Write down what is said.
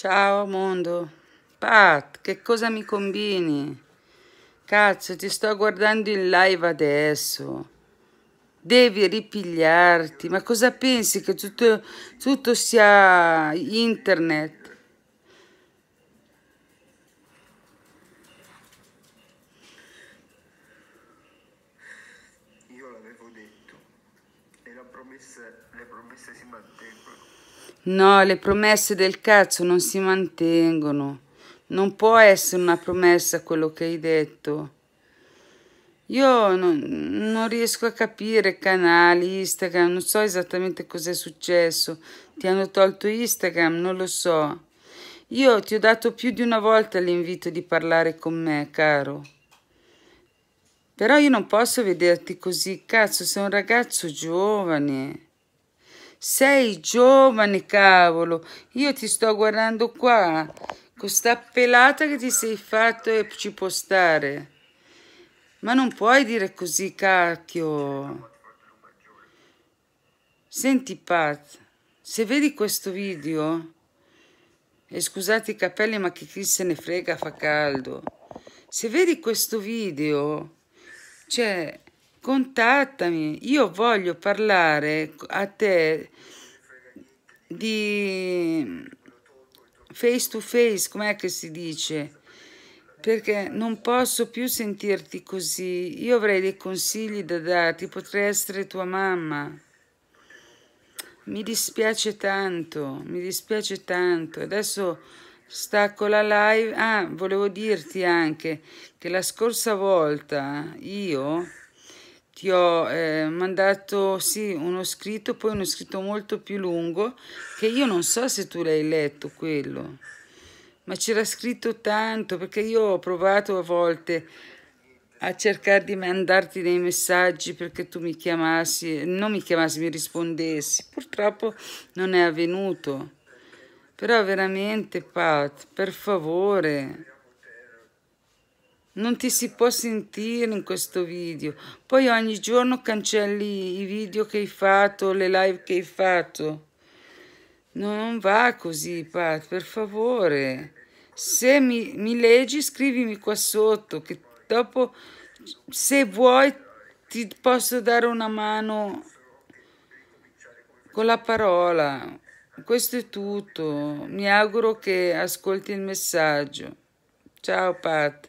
Ciao mondo. Pat, che cosa mi combini? Cazzo, ti sto guardando in live adesso. Devi ripigliarti. Ma cosa pensi che tutto, tutto sia internet? Io l'avevo detto le promesse si mantengono. No, le promesse del cazzo non si mantengono. Non può essere una promessa quello che hai detto. Io non, non, riesco a capire canali, Instagram, non so esattamente cosa è successo. Ti hanno tolto Instagram, non lo so. Io ti ho dato più di una volta l'invito di parlare con me, caro. Però io non posso vederti così, cazzo, sei un ragazzo giovane. Sei giovane, cavolo. Io ti sto guardando qua. Con sta pelata che ti sei fatto e ci può stare. Ma non puoi dire così, cacchio. Senti, Pat, se vedi questo video... E scusate i capelli, ma che chi se ne frega, fa caldo. Se vedi questo video... Cioè, contattami, io voglio parlare a te di face to face, com'è che si dice? Perché non posso più sentirti così. Io avrei dei consigli da darti, potrei essere tua mamma. Mi dispiace tanto, mi dispiace tanto. Adesso stacco la live. Ah, volevo dirti anche che la scorsa volta io ti ho eh, mandato sì, uno scritto, poi uno scritto molto più lungo, che io non so se tu l'hai letto quello, ma c'era scritto tanto, perché io ho provato a volte a cercare di mandarti dei messaggi perché tu mi chiamassi, non mi chiamassi, mi rispondessi. Purtroppo non è avvenuto. Però veramente, Pat, per favore, non ti si può sentire in questo video poi ogni giorno cancelli i video che hai fatto le live che hai fatto non va così Pat per favore se mi, mi leggi scrivimi qua sotto che dopo se vuoi ti posso dare una mano con la parola questo è tutto mi auguro che ascolti il messaggio ciao Pat